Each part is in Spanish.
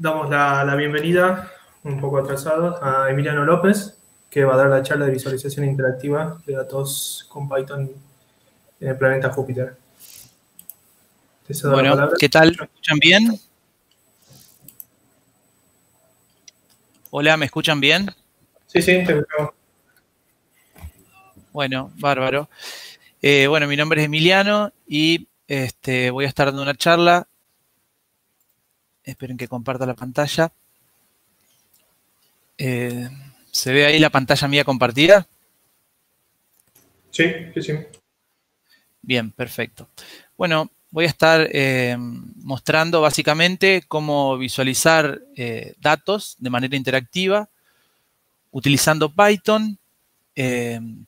damos la, bienvenida, un poco atrasado, a Emiliano López, que va a dar la charla de visualización interactiva de datos con Python en el planeta Júpiter. Bueno, ¿qué tal? ¿Me escuchan bien? Hola, ¿me escuchan bien? Sí, sí, te escucho. Bueno, bárbaro. Eh, bueno, mi nombre es Emiliano y este, voy a estar dando una charla Esperen que comparta la pantalla. Eh, ¿Se ve ahí la pantalla mía compartida? Sí, sí, sí. Bien, perfecto. Bueno, voy a estar eh, mostrando básicamente cómo visualizar eh, datos de manera interactiva utilizando Python,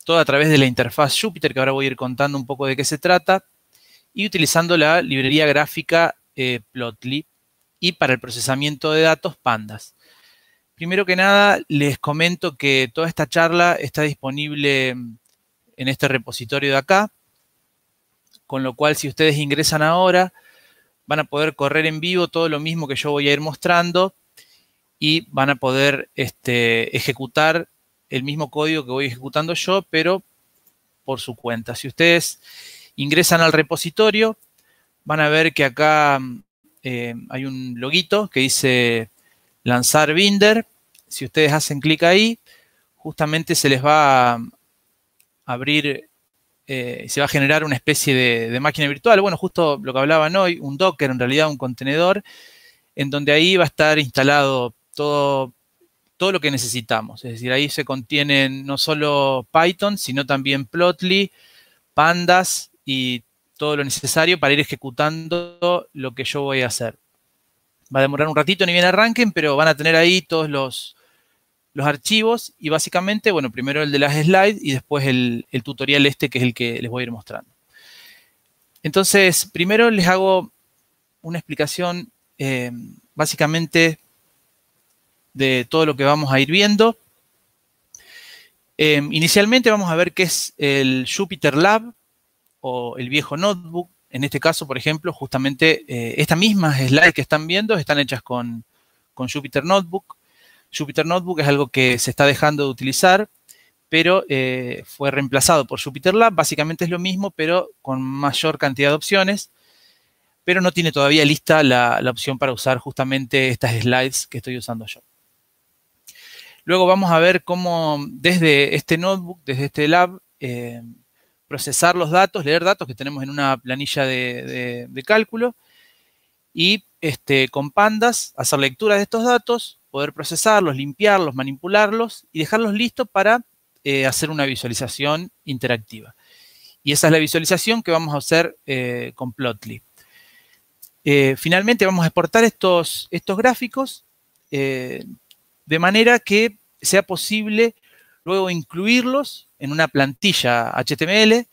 todo a través de la interfaz Jupyter, que ahora voy a ir contando un poco de qué se trata, y utilizando la librería gráfica Plotly, y para el procesamiento de datos Pandas. Primero que nada, les comento que toda esta charla está disponible en este repositorio de acá, con lo cual si ustedes ingresan ahora, van a poder correr en vivo todo lo mismo que yo voy a ir mostrando y van a poder este, ejecutar el mismo código que voy ejecutando yo, pero por su cuenta. Si ustedes ingresan al repositorio, van a ver que acá eh, hay un loguito que dice lanzar Binder. Si ustedes hacen clic ahí, justamente se les va a abrir, eh, se va a generar una especie de, máquina virtual. Bueno, justo lo que hablaban hoy, un Docker, en realidad un contenedor, en donde ahí va a estar instalado todo, todo lo que necesitamos. Es decir, ahí se contienen no solo Python, sino también Plotly, Pandas y todo lo necesario para ir ejecutando lo que yo voy a hacer. Va a demorar un ratito, ni bien arranquen, pero van a tener ahí todos los, archivos y básicamente, bueno, primero el de las slides y después el, tutorial este que es el que les voy a ir mostrando. Entonces, primero les hago una explicación eh, básicamente de todo lo que vamos a ir viendo. Eh, inicialmente vamos a ver qué es el JupyterLab. Lab, o el viejo notebook. En este caso, por ejemplo, justamente esta eh, estas mismas slides que están viendo están hechas con, con Jupyter Notebook. Jupyter Notebook es algo que se está dejando de utilizar, pero eh, fue reemplazado por Jupyter Lab. Básicamente es lo mismo, pero con mayor cantidad de opciones. Pero no tiene todavía lista la, opción para usar justamente estas slides que estoy usando yo. Luego vamos a ver cómo desde este notebook, desde este lab, eh, procesar los datos, leer datos que tenemos en una planilla de, cálculo y este, con pandas hacer lectura de estos datos, poder procesarlos, limpiarlos, manipularlos y dejarlos listos para eh, hacer una visualización interactiva. Y esa es la visualización que vamos a hacer eh, con Plotly. Eh, finalmente vamos a exportar estos, estos gráficos de manera que sea posible luego incluirlos en una plantilla HTML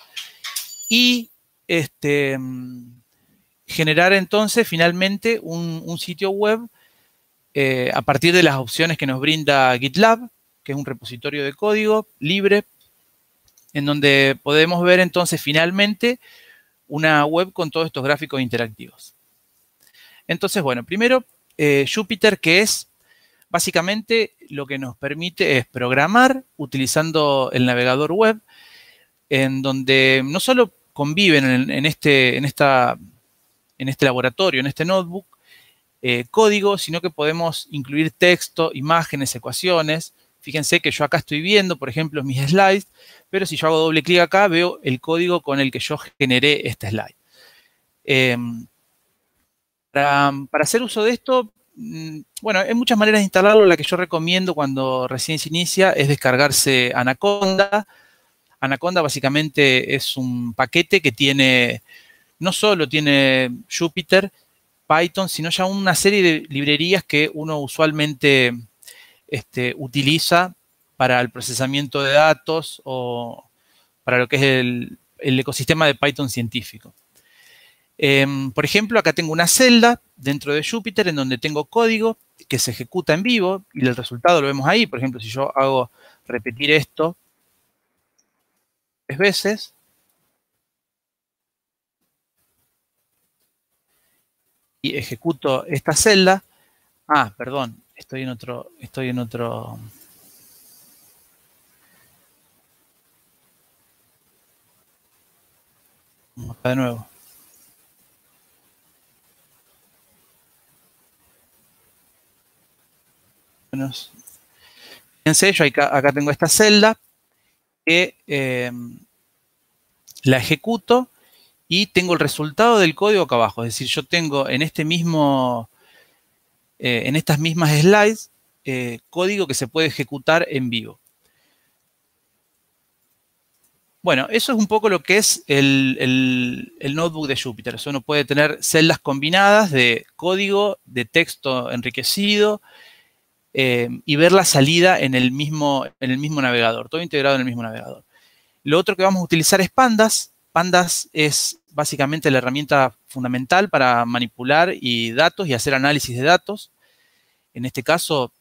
y este, generar entonces finalmente un, sitio web eh, a partir de las opciones que nos brinda GitLab, que es un repositorio de código libre, en donde podemos ver entonces finalmente una web con todos estos gráficos interactivos. Entonces, bueno, primero, eh, Jupyter, que es Básicamente lo que nos permite es programar utilizando el navegador web, en donde no solo conviven en, este, en, esta, en este laboratorio, en este notebook, eh, código, sino que podemos incluir texto, imágenes, ecuaciones. Fíjense que yo acá estoy viendo, por ejemplo, mis slides, pero si yo hago doble clic acá, veo el código con el que yo generé este slide. Em, para, hacer uso de esto, Mm, bueno, hay muchas maneras de instalarlo. La que yo recomiendo cuando recién se inicia es descargarse Anaconda. Anaconda básicamente es un paquete que tiene, no solo tiene Jupyter, Python, sino ya una serie de librerías que uno usualmente este, utiliza para el procesamiento de datos o para lo que es el ecosistema de Python científico. Em, por ejemplo, acá tengo una celda dentro de Jupyter en donde tengo código que se ejecuta en vivo y el resultado lo vemos ahí. Por ejemplo, si yo hago repetir esto tres veces, y ejecuto esta celda. Ah, perdón, estoy en otro, estoy en otro. Acá de nuevo. fíjense, yo acá, tengo esta celda que eh, la ejecuto y tengo el resultado del código acá abajo. Es decir, yo tengo en este mismo, eh, en estas mismas slides, eh, código que se puede ejecutar en vivo. Bueno, eso es un poco lo que es el, notebook de Jupyter. uno puede tener celdas combinadas de código, de texto enriquecido, eh, y ver la salida en el, mismo, en el mismo navegador, todo integrado en el mismo navegador. Lo otro que vamos a utilizar es Pandas. Pandas es básicamente la herramienta fundamental para manipular y datos y hacer análisis de datos. En este caso,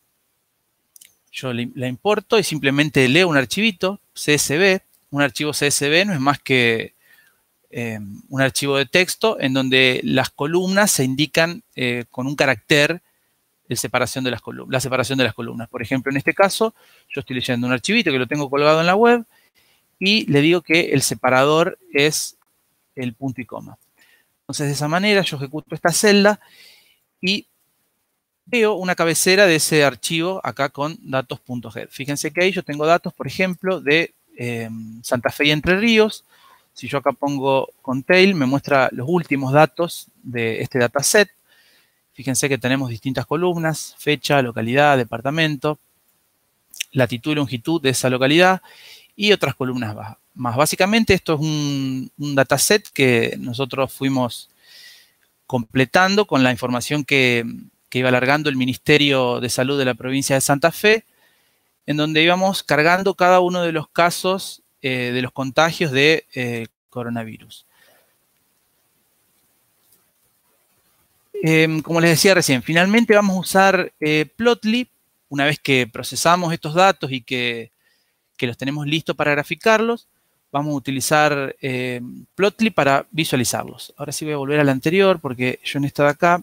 yo la importo y simplemente leo un archivito CSV. Un archivo CSV no es más que eh, un archivo de texto en donde las columnas se indican eh, con un carácter separación de las la separación de las columnas. Por ejemplo, en este caso, yo estoy leyendo un archivito que lo tengo colgado en la web y le digo que el separador es el punto y coma. Entonces, de esa manera, yo ejecuto esta celda y veo una cabecera de ese archivo acá con datos.head. Fíjense que ahí yo tengo datos, por ejemplo, de em, Santa Fe y Entre Ríos. Si yo acá pongo con tail, me muestra los últimos datos de este dataset. Fíjense que tenemos distintas columnas, fecha, localidad, departamento, latitud y longitud de esa localidad y otras columnas más. Básicamente esto es un, dataset que nosotros fuimos completando con la información que, iba alargando el Ministerio de Salud de la provincia de Santa Fe, en donde íbamos cargando cada uno de los casos eh, de los contagios de eh, coronavirus. Em, como les decía recién, finalmente vamos a usar eh, Plotly una vez que procesamos estos datos y que, los tenemos listos para graficarlos. Vamos a utilizar em, Plotly para visualizarlos. Ahora sí voy a volver al anterior porque yo en esta de acá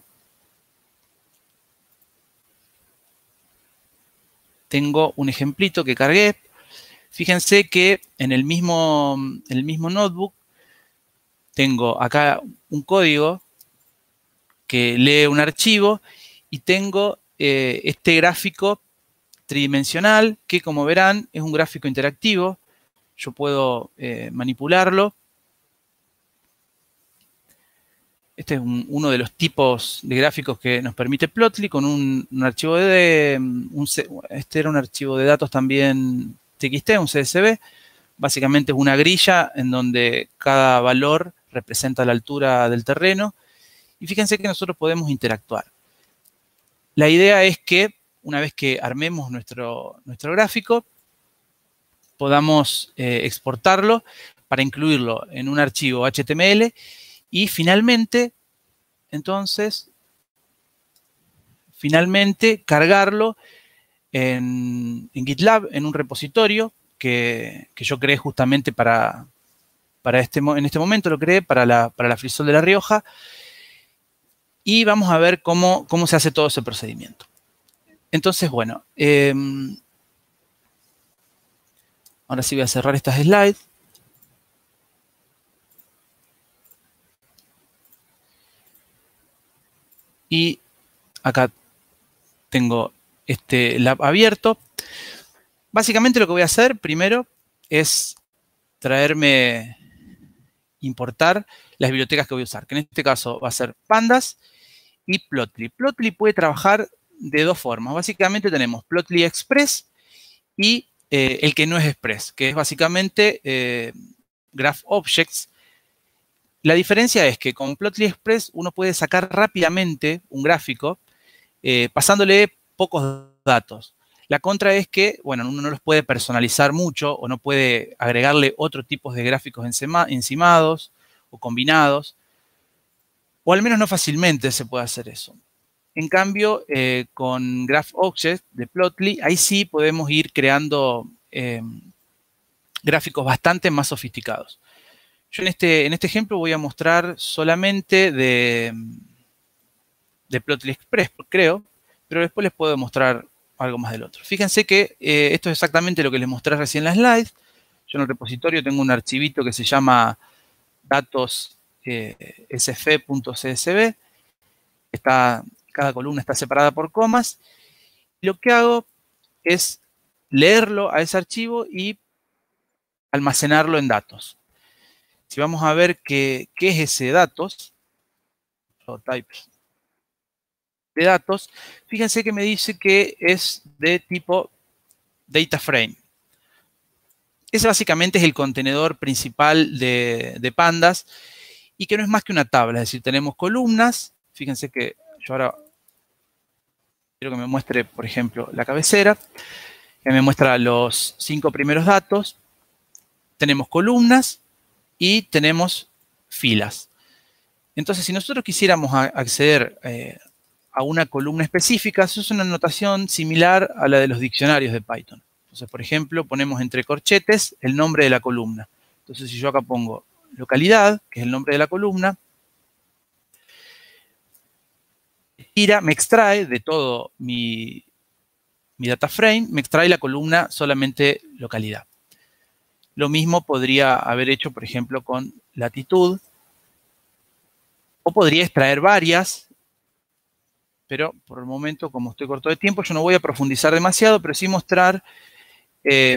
tengo un ejemplito que cargué. Fíjense que en el mismo, en el mismo notebook tengo acá un código que lee un archivo y tengo eh, este gráfico tridimensional que como verán es un gráfico interactivo. Yo puedo eh, manipularlo. Este es uno de los tipos de gráficos que nos permite Plotly con un, archivo de... Mm, este era un archivo de datos también TXT, un CSV. Básicamente es una grilla en donde cada valor representa la altura del terreno y fíjense que nosotros podemos interactuar. La idea es que una vez que armemos nuestro, nuestro gráfico, podamos eh, exportarlo para incluirlo en un archivo HTML y finalmente, entonces, finalmente cargarlo en, GitLab, en un repositorio que, yo creé justamente para, para este, en este momento lo creé para la, para la Frisol de La Rioja y vamos a ver cómo, se hace todo ese procedimiento. Entonces, bueno, em, ahora sí voy a cerrar estas slides. Y acá tengo este lab abierto. Básicamente lo que voy a hacer primero es traerme, importar las bibliotecas que voy a usar, que en este caso va a ser pandas y Plotly. Plotly puede trabajar de dos formas. Básicamente tenemos Plotly Express y eh, el que no es Express, que es básicamente eh, Graph Objects. La diferencia es que con Plotly Express uno puede sacar rápidamente un gráfico eh, pasándole pocos datos. La contra es que, bueno, uno no los puede personalizar mucho o no puede agregarle otro tipo de gráficos encimados o combinados o al menos no fácilmente se puede hacer eso. En cambio, eh, con Graph de Plotly, ahí sí podemos ir creando em, gráficos bastante más sofisticados. Yo en este, en este ejemplo voy a mostrar solamente de, de Plotly Express, creo, pero después les puedo mostrar algo más del otro. Fíjense que eh, esto es exactamente lo que les mostré recién en la slide. Yo en el repositorio tengo un archivito que se llama datos eh, cada columna está separada por comas. Lo que hago es leerlo a ese archivo y almacenarlo en datos. Si vamos a ver qué, es ese datos, o types de datos, fíjense que me dice que es de tipo data frame. Ese básicamente es el contenedor principal de, de pandas y que no es más que una tabla, es decir, tenemos columnas, fíjense que yo ahora quiero que me muestre, por ejemplo, la cabecera, que me muestra los cinco primeros datos, tenemos columnas y tenemos filas. Entonces, si nosotros quisiéramos acceder eh, a una columna específica, eso es una notación similar a la de los diccionarios de Python. Entonces, por ejemplo, ponemos entre corchetes el nombre de la columna. Entonces, si yo acá pongo localidad, que es el nombre de la columna, tira, me extrae de todo mi, data frame, me extrae la columna solamente localidad. Lo mismo podría haber hecho, por ejemplo, con latitud. O podría extraer varias, pero por el momento, como estoy corto de tiempo, yo no voy a profundizar demasiado, pero sí mostrar eh,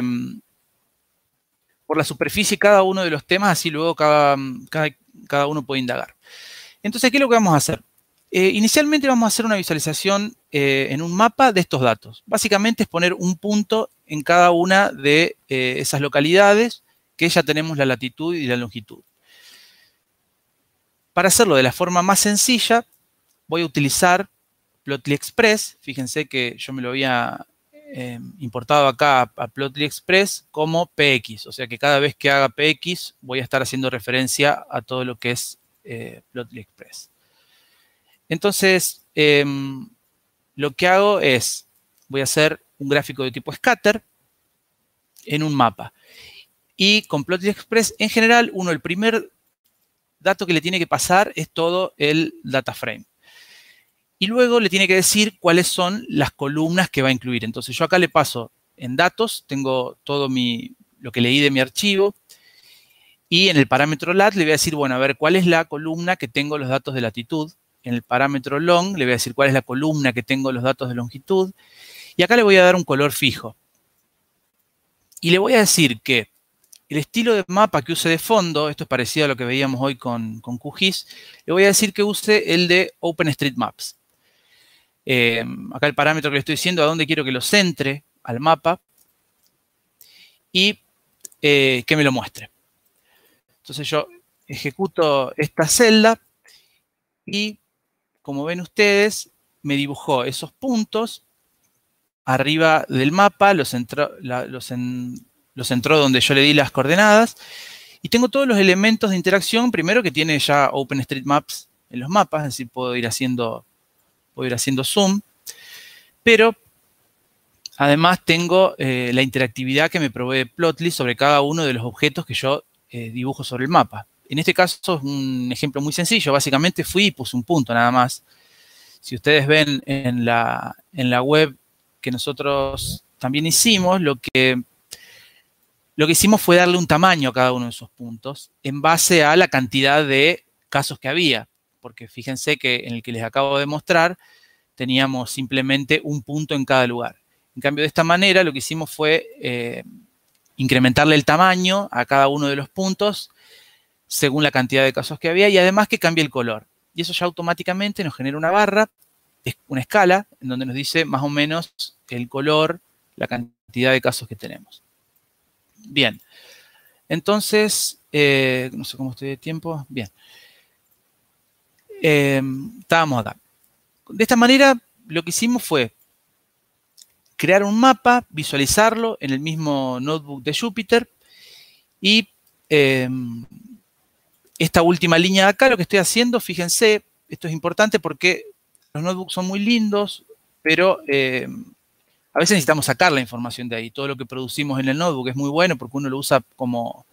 por la superficie cada uno de los temas, así luego mm, cada, cada, uno puede indagar. Entonces, ¿qué es lo que vamos a hacer? Eh, inicialmente vamos a hacer una visualización eh, en un mapa de estos datos. Básicamente es poner un punto en cada una de eh, esas localidades que ya tenemos la latitud y la longitud. Para hacerlo de la forma más sencilla, voy a utilizar Plotly Express. Fíjense que yo me lo había Em, importado acá a, Plotly Express como PX. O sea que cada vez que haga PX voy a estar haciendo referencia a todo lo que es eh, Plotly Express. Entonces, em, lo que hago es, voy a hacer un gráfico de tipo scatter en un mapa. Y con Plotly Express, en general, uno, el primer dato que le tiene que pasar es todo el data frame. Y luego le tiene que decir cuáles son las columnas que va a incluir. Entonces yo acá le paso en datos, tengo todo mi, lo que leí de mi archivo. Y en el parámetro lat le voy a decir, bueno, a ver, ¿cuál es la columna que tengo los datos de latitud? En el parámetro long le voy a decir cuál es la columna que tengo los datos de longitud. Y acá le voy a dar un color fijo. Y le voy a decir que el estilo de mapa que use de fondo, esto es parecido a lo que veíamos hoy con, con QGIS, le voy a decir que use el de OpenStreetMaps. Eh, acá el parámetro que le estoy diciendo, a dónde quiero que lo centre al mapa y eh, que me lo muestre. Entonces yo ejecuto esta celda y como ven ustedes, me dibujó esos puntos arriba del mapa, los centró los, los donde yo le di las coordenadas y tengo todos los elementos de interacción, primero que tiene ya OpenStreetMaps en los mapas, es decir, puedo ir haciendo a ir haciendo zoom, pero además tengo eh, la interactividad que me provee Plotly sobre cada uno de los objetos que yo eh, dibujo sobre el mapa. En este caso es un ejemplo muy sencillo, básicamente fui y puse un punto nada más. Si ustedes ven en la, en la web que nosotros también hicimos, lo que lo que hicimos fue darle un tamaño a cada uno de esos puntos en base a la cantidad de casos que había porque fíjense que en el que les acabo de mostrar teníamos simplemente un punto en cada lugar. En cambio, de esta manera lo que hicimos fue eh, incrementarle el tamaño a cada uno de los puntos según la cantidad de casos que había y además que cambie el color. Y eso ya automáticamente nos genera una barra, una escala, en donde nos dice más o menos el color, la cantidad de casos que tenemos. Bien, entonces, eh, no sé cómo estoy de tiempo, bien. Eh, estábamos acá. De esta manera, lo que hicimos fue crear un mapa, visualizarlo en el mismo notebook de Jupyter y eh, esta última línea de acá, lo que estoy haciendo, fíjense, esto es importante porque los notebooks son muy lindos, pero eh, a veces necesitamos sacar la información de ahí. Todo lo que producimos en el notebook es muy bueno porque uno lo usa como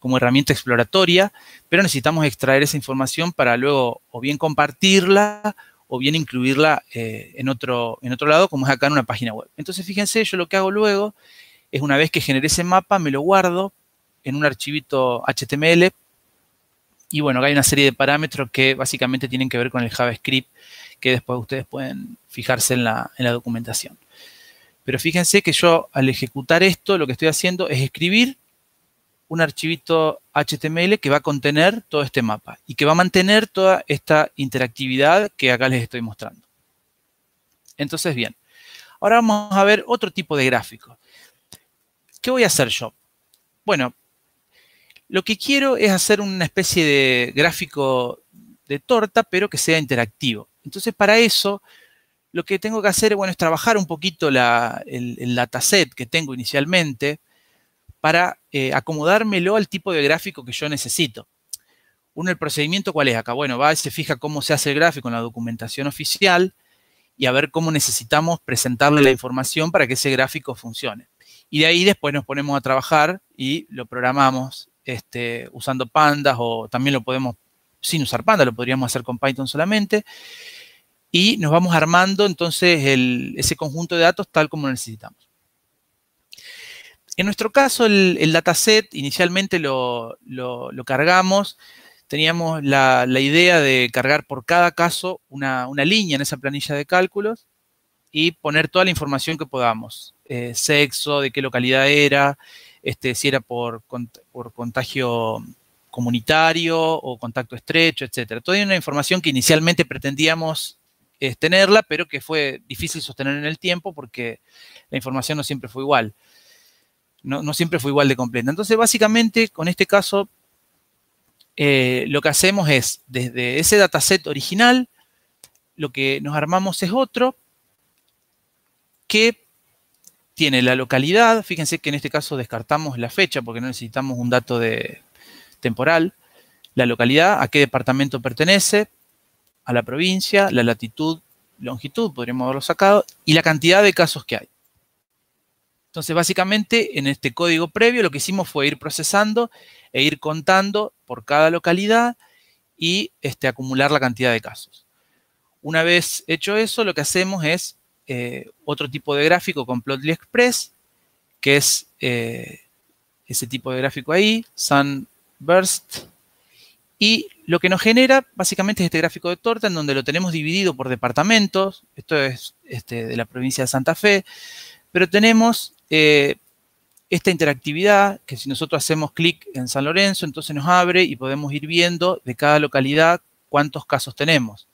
como herramienta exploratoria, pero necesitamos extraer esa información para luego o bien compartirla o bien incluirla eh, en, otro, en otro lado, como es acá en una página web. Entonces, fíjense, yo lo que hago luego es una vez que generé ese mapa, me lo guardo en un archivito HTML y bueno, acá hay una serie de parámetros que básicamente tienen que ver con el JavaScript, que después ustedes pueden fijarse en la documentación. Pero fíjense que yo al ejecutar esto, lo que estoy haciendo es escribir un archivito HTML que va a contener todo este mapa y que va a mantener toda esta interactividad que acá les estoy mostrando. Entonces, bien, ahora vamos a ver otro tipo de gráfico. ¿Qué voy a hacer yo? Bueno, lo que quiero es hacer una especie de gráfico de torta, pero que sea interactivo. Entonces, para eso, lo que tengo que hacer bueno, es trabajar un poquito la, el dataset que tengo inicialmente, para eh, acomodármelo al tipo de gráfico que yo necesito. Uno, el procedimiento, ¿cuál es acá? Bueno, va y se fija cómo se hace el gráfico en la documentación oficial y a ver cómo necesitamos presentarle la información para que ese gráfico funcione. Y de ahí después nos ponemos a trabajar y lo programamos este, usando pandas o también lo podemos, sin usar pandas, lo podríamos hacer con Python solamente. Y nos vamos armando entonces ese conjunto de datos tal como lo necesitamos. En nuestro caso, el, dataset inicialmente lo, cargamos, teníamos la, idea de cargar por cada caso una, línea en esa planilla de cálculos y poner toda la información que podamos, eh, sexo, de qué localidad era, este, si era por, contagio comunitario o contacto estrecho, etcétera. Toda una información que inicialmente pretendíamos eh, tenerla, pero que fue difícil sostener en el tiempo porque la información no siempre fue igual no, siempre fue igual de completa. Entonces, básicamente, con este caso, eh, lo que hacemos es, desde ese dataset original, lo que nos armamos es otro que tiene la localidad. Fíjense que en este caso descartamos la fecha porque no necesitamos un dato de, temporal. La localidad, a qué departamento pertenece, a la provincia, la latitud, longitud, podríamos haberlo sacado, y la cantidad de casos que hay. Entonces, básicamente, en este código previo lo que hicimos fue ir procesando e ir contando por cada localidad y este, acumular la cantidad de casos. Una vez hecho eso, lo que hacemos es eh, otro tipo de gráfico con Plotly Express, que es eh, ese tipo de gráfico ahí, Sunburst. Y lo que nos genera básicamente es este gráfico de torta en donde lo tenemos dividido por departamentos. Esto es este, de la provincia de Santa Fe. Pero tenemos eh, esta interactividad, que si nosotros hacemos clic en San Lorenzo, entonces nos abre y podemos ir viendo de cada localidad cuántos casos tenemos.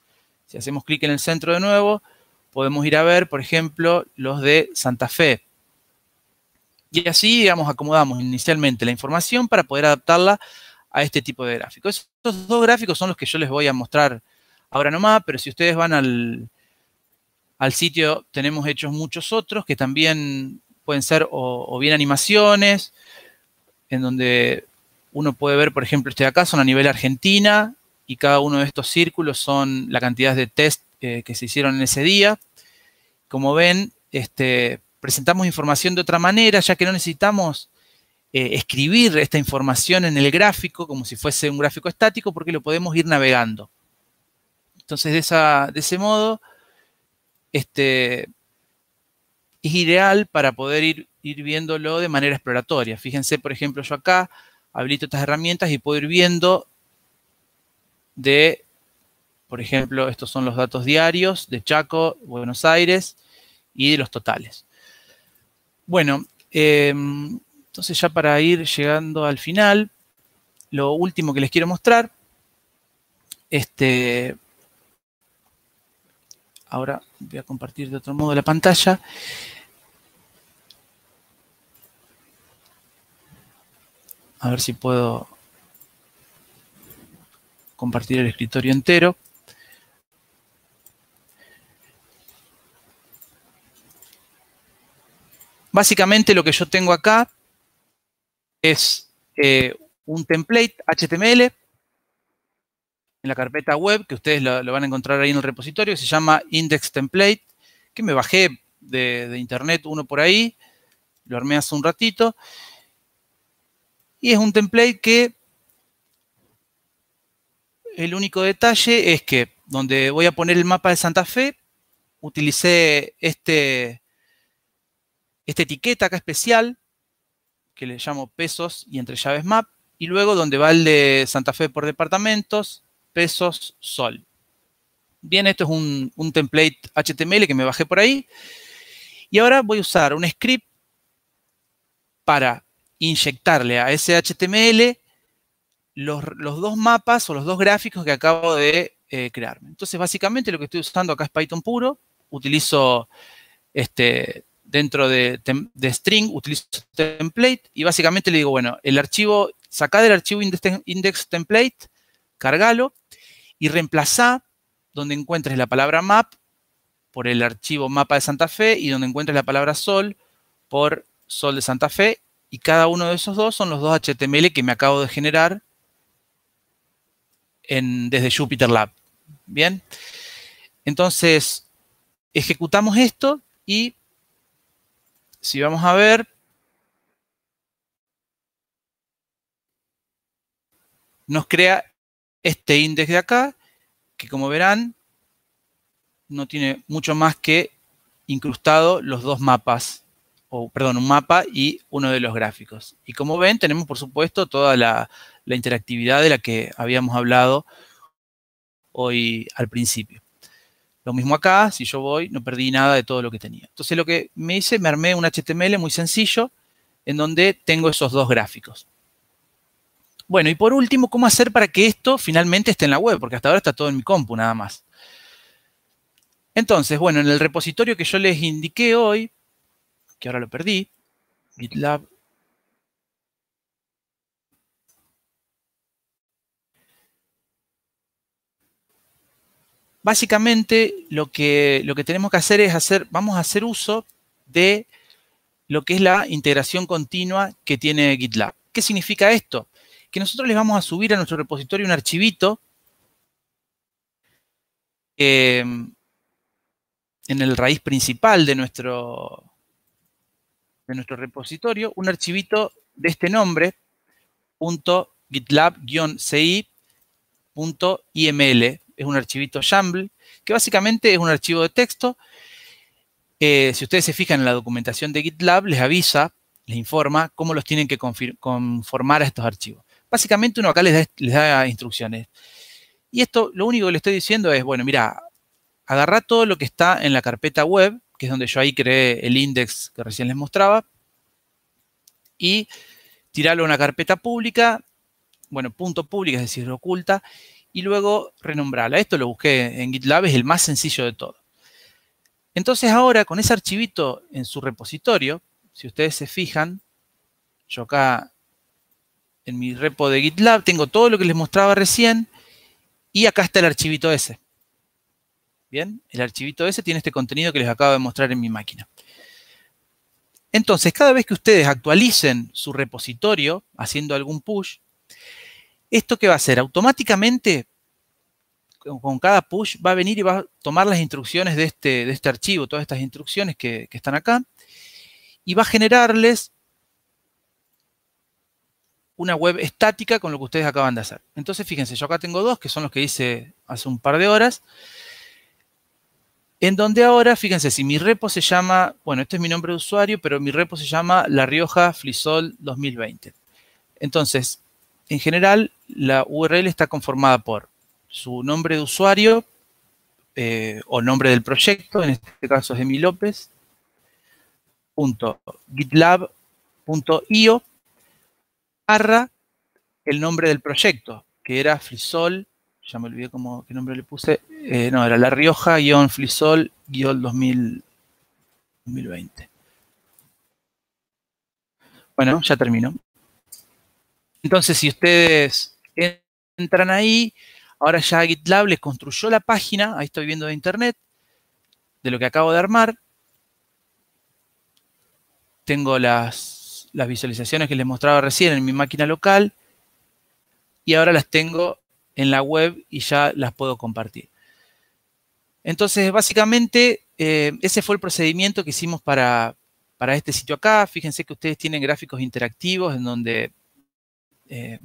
Si hacemos clic en el centro de nuevo, podemos ir a ver, por ejemplo, los de Santa Fe. Y así, digamos, acomodamos inicialmente la información para poder adaptarla a este tipo de gráficos. Estos dos gráficos son los que yo les voy a mostrar ahora nomás, pero si ustedes van al, al sitio, tenemos hechos muchos otros que también pueden ser o, bien animaciones, en donde uno puede ver, por ejemplo, este de acá son a nivel Argentina y cada uno de estos círculos son la cantidad de test eh, que se hicieron en ese día. Como ven, este, presentamos información de otra manera, ya que no necesitamos eh, escribir esta información en el gráfico como si fuese un gráfico estático porque lo podemos ir navegando. Entonces, de, esa, de ese modo, este, es ideal para poder ir, ir viéndolo de manera exploratoria. Fíjense, por ejemplo, yo acá habilito estas herramientas y puedo ir viendo de, por ejemplo, estos son los datos diarios de Chaco, Buenos Aires y de los totales. Bueno, em, entonces ya para ir llegando al final, lo último que les quiero mostrar, este, ahora voy a compartir de otro modo la pantalla, A ver si puedo compartir el escritorio entero. Básicamente lo que yo tengo acá es eh, un template HTML en la carpeta web, que ustedes lo, van a encontrar ahí en el repositorio, se llama index template, que me bajé de internet uno por ahí, lo armé hace un ratito, y es un template que el único detalle es que donde voy a poner el mapa de Santa Fe, utilicé este, esta etiqueta acá especial, que le llamo pesos y entre llaves map, y luego donde va el de Santa Fe por departamentos, pesos sol. Bien, esto es un, un template HTML que me bajé por ahí. Y ahora voy a usar un script para inyectarle a ese HTML los, dos mapas o los dos gráficos que acabo de eh, crearme. Entonces, básicamente lo que estoy usando acá es Python puro. Utilizo este, dentro de, string, utilizo template y básicamente le digo, bueno, el archivo, sacá del archivo index, template, cargalo y reemplaza donde encuentres la palabra map por el archivo mapa de Santa Fe y donde encuentres la palabra sol por sol de Santa Fe y cada uno de esos dos son los dos HTML que me acabo de generar en, desde JupyterLab. Lab. Bien, entonces ejecutamos esto y si vamos a ver, nos crea este índice de acá, que como verán, no tiene mucho más que incrustado los dos mapas perdón, un mapa y uno de los gráficos. Y como ven, tenemos por supuesto toda la, la interactividad de la que habíamos hablado hoy al principio. Lo mismo acá, si yo voy, no perdí nada de todo lo que tenía. Entonces lo que me hice, me armé un HTML muy sencillo en donde tengo esos dos gráficos. Bueno, y por último, ¿cómo hacer para que esto finalmente esté en la web? Porque hasta ahora está todo en mi compu nada más. Entonces, bueno, en el repositorio que yo les indiqué hoy, que ahora lo perdí, GitLab. Básicamente lo que, lo que tenemos que hacer es hacer, vamos a hacer uso de lo que es la integración continua que tiene GitLab. ¿Qué significa esto? Que nosotros les vamos a subir a nuestro repositorio un archivito eh, en el raíz principal de nuestro, de nuestro repositorio un archivito de este nombre, .gitlab-ci.iml. Es un archivito YAML, que básicamente es un archivo de texto. Eh, si ustedes se fijan en la documentación de GitLab, les avisa, les informa cómo los tienen que conformar a estos archivos. Básicamente uno acá les da, les da instrucciones. Y esto, lo único que le estoy diciendo es, bueno, mira, agarra todo lo que está en la carpeta web que es donde yo ahí creé el index que recién les mostraba, y tirarlo a una carpeta pública, bueno, punto pública, es decir, oculta, y luego renombrarla. Esto lo busqué en GitLab, es el más sencillo de todo. Entonces ahora, con ese archivito en su repositorio, si ustedes se fijan, yo acá en mi repo de GitLab tengo todo lo que les mostraba recién, y acá está el archivito ese. Bien, el archivito ese tiene este contenido que les acabo de mostrar en mi máquina. Entonces, cada vez que ustedes actualicen su repositorio haciendo algún push, ¿esto qué va a hacer? Automáticamente, con cada push, va a venir y va a tomar las instrucciones de este, de este archivo, todas estas instrucciones que, que están acá, y va a generarles una web estática con lo que ustedes acaban de hacer. Entonces, fíjense, yo acá tengo dos, que son los que hice hace un par de horas. En donde ahora, fíjense, si mi repo se llama, bueno, este es mi nombre de usuario, pero mi repo se llama La Rioja frisol 2020. Entonces, en general, la URL está conformada por su nombre de usuario eh, o nombre del proyecto, en este caso es Emi López, punto barra el nombre del proyecto, que era Frisol ya me olvidé cómo, qué nombre le puse, eh, no, era La Rioja-Flisol-2020. Bueno, ya terminó. Entonces, si ustedes entran ahí, ahora ya GitLab les construyó la página, ahí estoy viendo de internet, de lo que acabo de armar. Tengo las, las visualizaciones que les mostraba recién en mi máquina local y ahora las tengo en la web y ya las puedo compartir. Entonces, básicamente, eh, ese fue el procedimiento que hicimos para, este sitio acá. Fíjense que ustedes tienen gráficos interactivos en donde eh,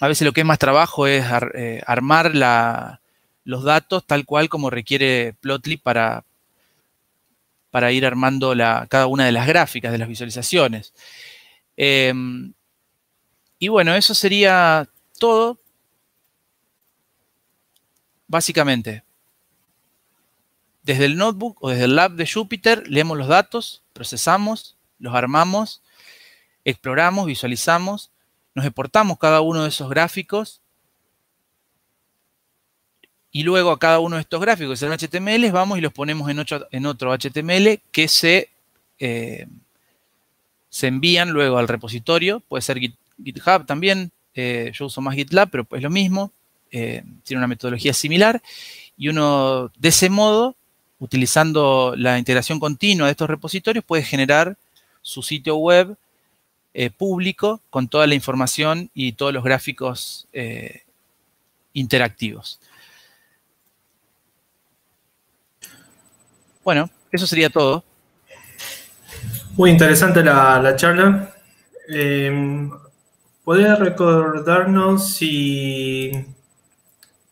a veces lo que es más trabajo es eh, armar la, los datos tal cual como requiere Plotly para, para ir armando la, cada una de las gráficas, de las visualizaciones. y bueno, eso sería todo. Básicamente, desde el notebook o desde el lab de Jupyter leemos los datos, procesamos, los armamos, exploramos, visualizamos, nos exportamos cada uno de esos gráficos y luego a cada uno de estos gráficos en HTML vamos y los ponemos en otro, HTML que se, eh, se envían luego al repositorio, puede ser GitHub también, eh, yo uso más GitLab, pero es lo mismo. Eh, tiene una metodología similar y uno de ese modo, utilizando la integración continua de estos repositorios, puede generar su sitio web eh, público con toda la información y todos los gráficos eh, interactivos. Bueno, eso sería todo. Muy interesante la, charla. ¿Podría recordarnos si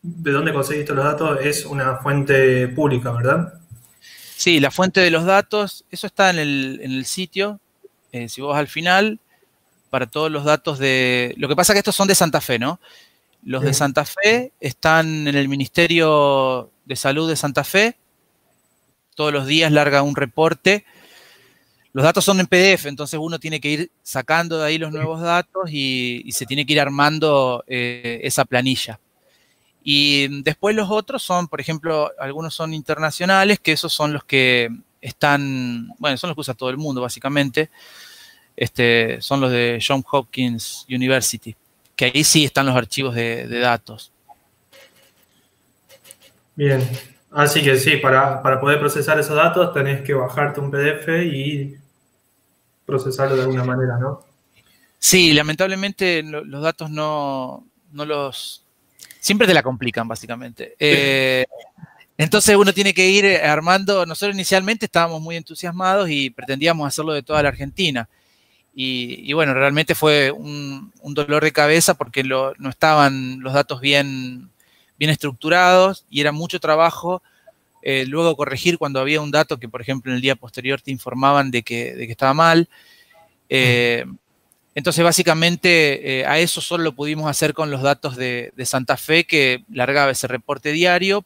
de dónde conseguiste los datos es una fuente pública, ¿verdad? Sí, la fuente de los datos, eso está en el, sitio, eh, si vos al final, para todos los datos de... Lo que pasa es que estos son de Santa Fe, ¿no? Los de Santa Fe están en el Ministerio de Salud de Santa Fe, todos los días larga un reporte. Los datos son en PDF, entonces uno tiene que ir sacando de ahí los nuevos datos y, se tiene que ir armando eh, esa planilla. Y después los otros son, por ejemplo, algunos son internacionales, que esos son los que están, bueno, son los que usa todo el mundo básicamente. Este, son los de Johns Hopkins University, que ahí sí están los archivos de, datos. Bien, así que sí, para, poder procesar esos datos tenés que bajarte un PDF y procesarlo de alguna manera, ¿no? Sí, lamentablemente los datos no, no los siempre te la complican, básicamente. Eh, entonces uno tiene que ir eh, armando, nosotros inicialmente estábamos muy entusiasmados y pretendíamos hacerlo de toda la Argentina. Y, bueno, realmente fue un, dolor de cabeza porque no estaban los datos bien, bien estructurados y era mucho trabajo. Eh, luego corregir cuando había un dato que, por ejemplo, en el día posterior te informaban de que, estaba mal. Entonces, básicamente, eh, a eso solo lo pudimos hacer con los datos de, Santa Fe, que largaba ese reporte diario,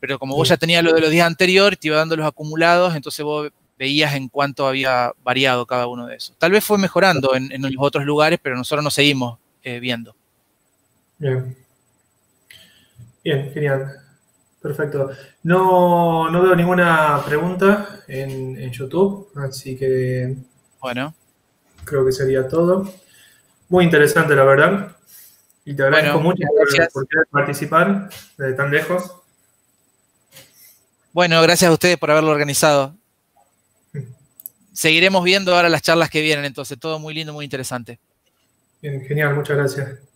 pero como vos ya tenías lo de los días anteriores, te iba dando los acumulados, entonces vos veías en cuánto había variado cada uno de esos. Tal vez fue mejorando en, los otros lugares, pero nosotros nos seguimos eh, viendo. Bien. Bien, genial. Perfecto. No, no veo ninguna pregunta en YouTube, así que... Bueno creo que sería todo. Muy interesante, la verdad. Y te agradezco mucho por participar desde tan lejos. Bueno, gracias a ustedes por haberlo organizado. Seguiremos viendo ahora las charlas que vienen, entonces todo muy lindo, muy interesante. Bien, genial, muchas gracias.